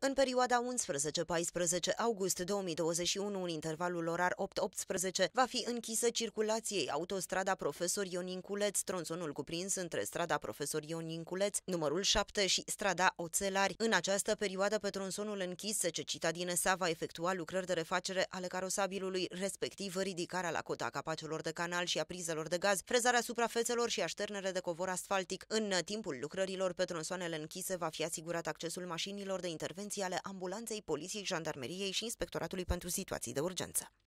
În perioada 11-14 august 2021, în intervalul orar 8-18, va fi închisă circulației autostrada Profesor Ion Inculeț, tronzonul cuprins între strada Profesor Ion Inculeț, numărul 7 și strada Oțelari. În această perioadă, pe tronzonul închis, cecita din ESA va efectua lucrări de refacere ale carosabilului, respectiv ridicarea la cota capacelor de canal și a prizelor de gaz, frezarea suprafețelor și așternere de covor asfaltic. În timpul lucrărilor pe tronsoanele închise va fi asigurat accesul mașinilor de intervenție intervenții ale ambulanței, poliției, jandarmeriei și Inspectoratului pentru Situații de Urgență.